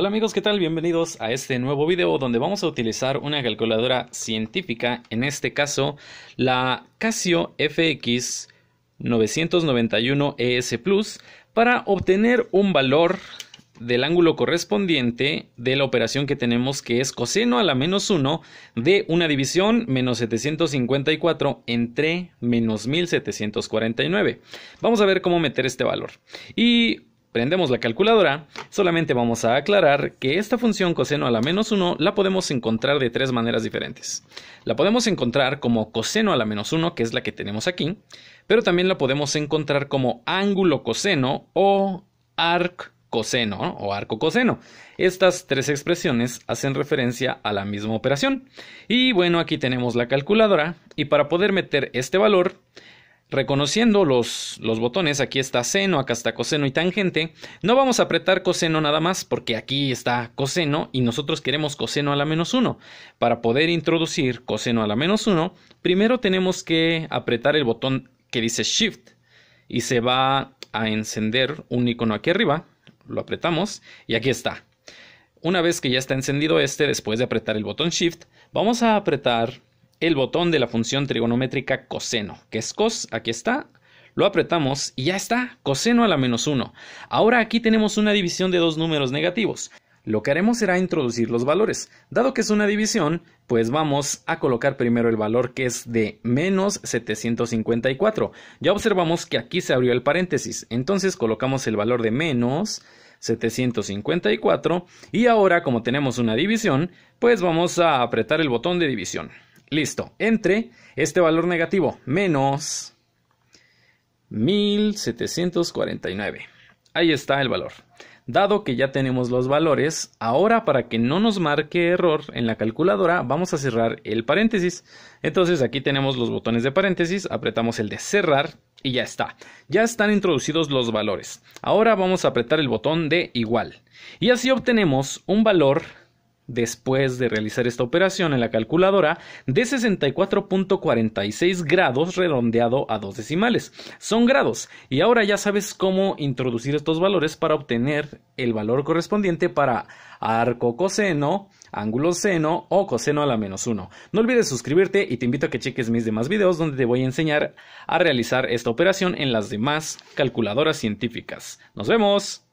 Hola amigos, ¿qué tal? Bienvenidos a este nuevo video donde vamos a utilizar una calculadora científica, en este caso la Casio FX 991 ES Plus, para obtener un valor del ángulo correspondiente de la operación que tenemos que es coseno a la menos 1 de una división menos 754 entre menos 1749. Vamos a ver cómo meter este valor. Y prendemos la calculadora, solamente vamos a aclarar que esta función coseno a la menos 1 la podemos encontrar de tres maneras diferentes. La podemos encontrar como coseno a la menos 1, que es la que tenemos aquí, pero también la podemos encontrar como ángulo coseno o arc coseno o arco coseno. Estas tres expresiones hacen referencia a la misma operación. Y bueno, aquí tenemos la calculadora y para poder meter este valor Reconociendo los, los, botones, aquí está seno, acá está coseno y tangente, no vamos a apretar coseno nada más porque aquí está coseno y nosotros queremos coseno a la menos 1. Para poder introducir coseno a la menos 1, primero tenemos que apretar el botón que dice Shift y se va a encender un icono aquí arriba, lo apretamos y aquí está. Una vez que ya está encendido este, después de apretar el botón Shift, vamos a apretar el botón de la función trigonométrica coseno, que es cos, aquí está, lo apretamos y ya está, coseno a la menos 1. Ahora aquí tenemos una división de dos números negativos. Lo que haremos será introducir los valores. Dado que es una división, pues vamos a colocar primero el valor que es de menos 754. Ya observamos que aquí se abrió el paréntesis, entonces colocamos el valor de menos 754 y ahora como tenemos una división, pues vamos a apretar el botón de división. Listo. Entre este valor negativo menos 1749. Ahí está el valor. Dado que ya tenemos los valores, ahora para que no nos marque error en la calculadora, vamos a cerrar el paréntesis. Entonces aquí tenemos los botones de paréntesis, apretamos el de cerrar y ya está. Ya están introducidos los valores. Ahora vamos a apretar el botón de igual. Y así obtenemos un valor después de realizar esta operación en la calculadora de 64.46 grados redondeado a dos decimales. Son grados y ahora ya sabes cómo introducir estos valores para obtener el valor correspondiente para arco coseno, ángulo seno o coseno a la menos 1. No olvides suscribirte y te invito a que cheques mis demás videos donde te voy a enseñar a realizar esta operación en las demás calculadoras científicas. ¡Nos vemos!